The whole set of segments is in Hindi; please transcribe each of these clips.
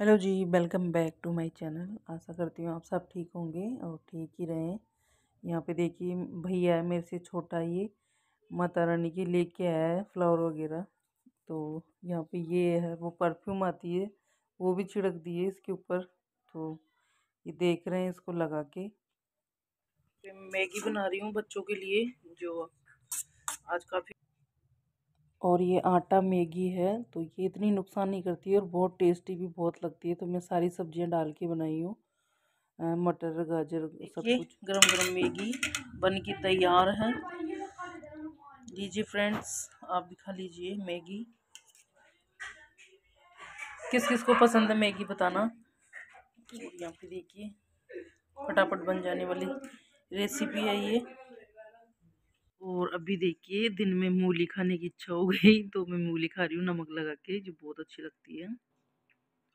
Hello ji welcome back to my channel आशा करती हूँ आप सब ठीक होंगे और ठीक ही रहें यहाँ पे देखिए भैया है मेरे से छोटा ये माता रानी ले लेके आया है फ्लावर वगैरह तो यहाँ पे ये है वो परफ्यूम आती है वो भी छिड़क दिए इसके ऊपर तो ये देख रहे हैं इसको लगा के मैगी बना रही हूँ बच्चों के लिए जो आज काफ़ी और ये आटा मैगी है तो ये इतनी नुकसान नहीं करती है और बहुत टेस्टी भी बहुत लगती है तो मैं सारी सब्जियां डाल के बनाई हूँ मटर गाजर सब कुछ गरम गरम मैगी बन के तैयार है लीजिए फ्रेंड्स आप भी खा लीजिए मैगी किस किस को पसंद है मैगी बताना यहाँ पे देखिए फटाफट बन जाने वाली रेसिपी है ये और अभी देखिए दिन में मूली खाने की इच्छा हो गई तो मैं मूली खा रही हूँ नमक लगा के जो बहुत अच्छी लगती है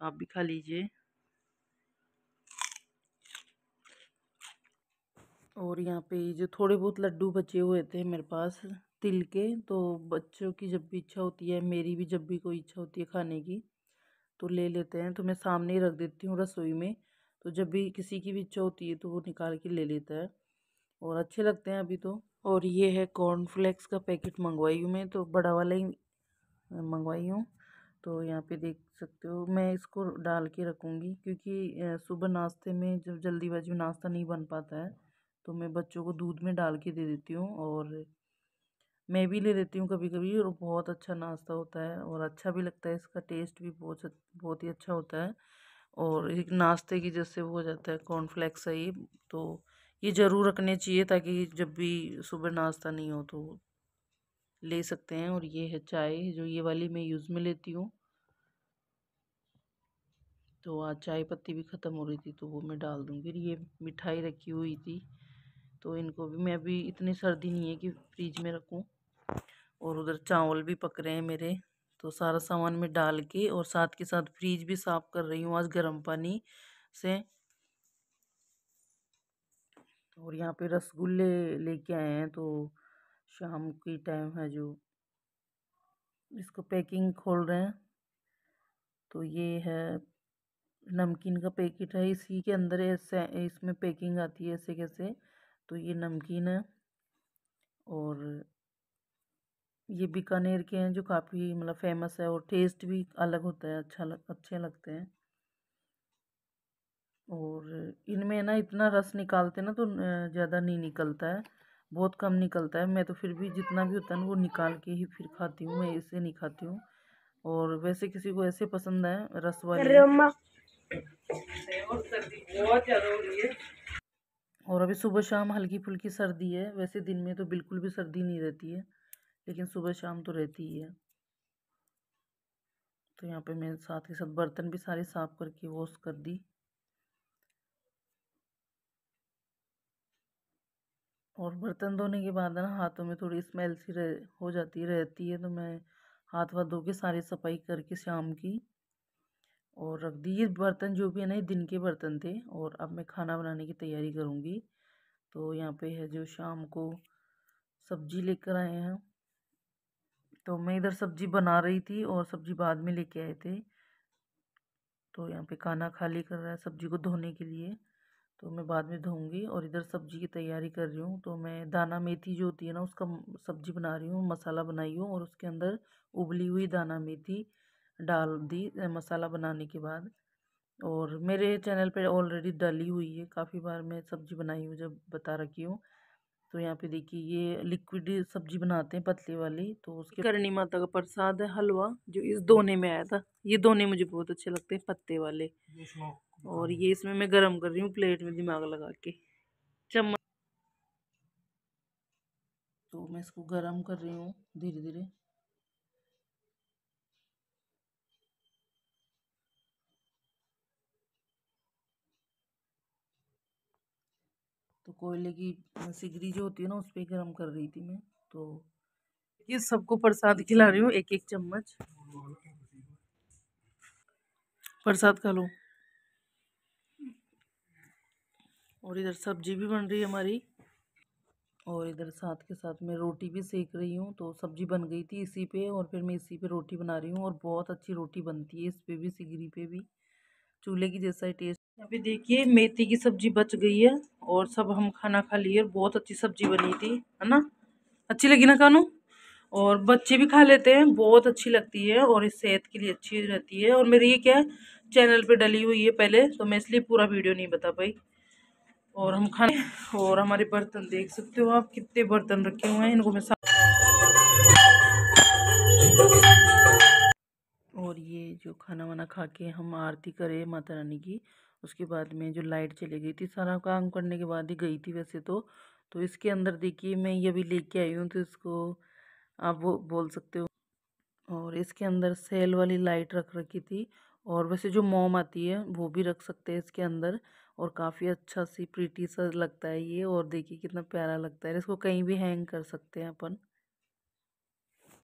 आप भी खा लीजिए और यहाँ पे जो थोड़े बहुत लड्डू बचे हुए थे मेरे पास तिल के तो बच्चों की जब भी इच्छा होती है मेरी भी जब भी कोई इच्छा होती है खाने की तो ले लेते हैं तो मैं सामने ही रख देती हूँ रसोई में तो जब भी किसी की भी इच्छा होती है तो वो निकाल के ले लेता है और अच्छे लगते हैं अभी तो और ये है कॉर्नफ्लेक्स का पैकेट मंगवाई हूँ मैं तो बड़ा वाला ही मंगवाई हूँ तो यहाँ पे देख सकते हो मैं इसको डाल के रखूँगी क्योंकि सुबह नाश्ते में जब जल्दीबाजी में नाश्ता नहीं बन पाता है तो मैं बच्चों को दूध में डाल के दे देती हूँ और मैं भी ले लेती हूँ कभी कभी और बहुत अच्छा नाश्ता होता है और अच्छा भी लगता है इसका टेस्ट भी बहुत बहुत ही अच्छा होता है और एक नाश्ते की जैसे वो हो जाता है कॉर्नफ्लेक्स है ये तो ये ज़रूर रखने चाहिए ताकि जब भी सुबह नाश्ता नहीं हो तो ले सकते हैं और ये है चाय जो ये वाली मैं यूज़ में लेती हूँ तो आज चाय पत्ती भी ख़त्म हो रही थी तो वो मैं डाल दूँगी फिर ये मिठाई रखी हुई थी तो इनको भी मैं अभी इतनी सर्दी नहीं है कि फ्रिज में रखूँ और उधर चावल भी पक रहे हैं मेरे तो सारा सामान मैं डाल के और साथ के साथ फ्रिज भी साफ़ कर रही हूँ आज गर्म पानी से और यहाँ पे रसगुल्ले लेके आए हैं तो शाम की टाइम है जो इसको पैकिंग खोल रहे हैं तो ये है नमकीन का पैकेट है इसी के अंदर ऐसे इसमें पैकिंग आती है ऐसे कैसे तो ये नमकीन है और ये बीकानेर के हैं जो काफ़ी मतलब फेमस है और टेस्ट भी अलग होता है अच्छा लग अच्छे लगते हैं और इनमें ना इतना रस निकालते ना तो ज़्यादा नहीं निकलता है बहुत कम निकलता है मैं तो फिर भी जितना भी होता है ना वो निकाल के ही फिर खाती हूँ मैं इसे नहीं खाती हूँ और वैसे किसी को ऐसे पसंद है रस वाली और अभी सुबह शाम हल्की फुल्की सर्दी है वैसे दिन में तो बिल्कुल भी सर्दी नहीं रहती है लेकिन सुबह शाम तो रहती ही है तो यहाँ पे मैं साथ ही साथ बर्तन भी सारे साफ़ करके वॉश कर दी और बर्तन धोने के बाद है ना हाथों में थोड़ी स्मेल सी रह हो जाती रहती है तो मैं हाथ वाथ धो के सारी सफाई करके शाम की और रख दी ये बर्तन जो भी है ना ये दिन के बर्तन थे और अब मैं खाना बनाने की तैयारी करूँगी तो यहाँ पे है जो शाम को सब्जी लेकर आए हैं तो मैं इधर सब्जी बना रही थी और सब्जी बाद में लेके आए थे तो यहाँ पे खाना खाली कर रहा है सब्जी को धोने के लिए तो मैं बाद में धोऊंगी और इधर सब्जी की तैयारी कर रही हूँ तो मैं दाना मेथी जो होती है ना उसका सब्जी बना रही हूँ मसाला बनाई हूँ और उसके अंदर उबली हुई दाना मेथी डाल दी मसाला बनाने के बाद और मेरे चैनल पे ऑलरेडी डली हुई है काफ़ी बार मैं सब्जी बनाई हूँ जब बता रखी हूँ तो यहाँ पे देखिए ये लिक्विड सब्जी बनाते हैं पतली वाली तो उसके करणी माता का प्रसाद है हलवा जो इस दोने में आया था ये दोने मुझे बहुत अच्छे लगते हैं पत्ते वाले और हाँ। ये इसमें मैं गरम कर रही हूँ प्लेट में दिमाग लगा के चम्मच तो मैं इसको गरम कर रही हूँ धीरे धीरे तो कोयले की सिगरी जो होती है ना उस पर गर्म कर रही थी मैं तो ये सबको प्रसाद खिला रही हूँ एक एक चम्मच प्रसाद खा लो और इधर सब्जी भी बन रही है हमारी और इधर साथ के साथ मैं रोटी भी सेक रही हूँ तो सब्जी बन गई थी इसी पे और फिर मैं इसी पे रोटी बना रही हूँ और बहुत अच्छी रोटी बनती है इस पे भी सिगरी पे भी चूल्हे की जैसा ही टेस्ट अभी देखिए मेथी की सब्जी बच गई है और सब हम खाना खा लिए और बहुत अच्छी सब्जी बनी थी है ना अच्छी लगी ना खानू और बच्चे भी खा लेते हैं बहुत अच्छी लगती है और इस सेहत के लिए अच्छी रहती है और मेरी ये क्या है चैनल पर डली हुई है पहले तो मैं इसलिए पूरा वीडियो नहीं बता पाई और हम खाने और हमारे बर्तन देख सकते हो आप कितने बर्तन रखे हुए हैं इनको मैं और ये जो खाना वाना खा के हम आरती करे माता रानी की उसके बाद में जो लाइट चली गई थी सारा काम करने के बाद ही गई थी वैसे तो तो इसके अंदर देखिए मैं ये भी लेके आई हूँ तो इसको आप वो बोल सकते हो और इसके अंदर सेल वाली लाइट रख रखी थी और वैसे जो मोम आती है वो भी रख सकते हैं इसके अंदर और काफ़ी अच्छा सी प्रीटी सा लगता है ये और देखिए कितना प्यारा लगता है इसको कहीं भी हैंग कर सकते हैं अपन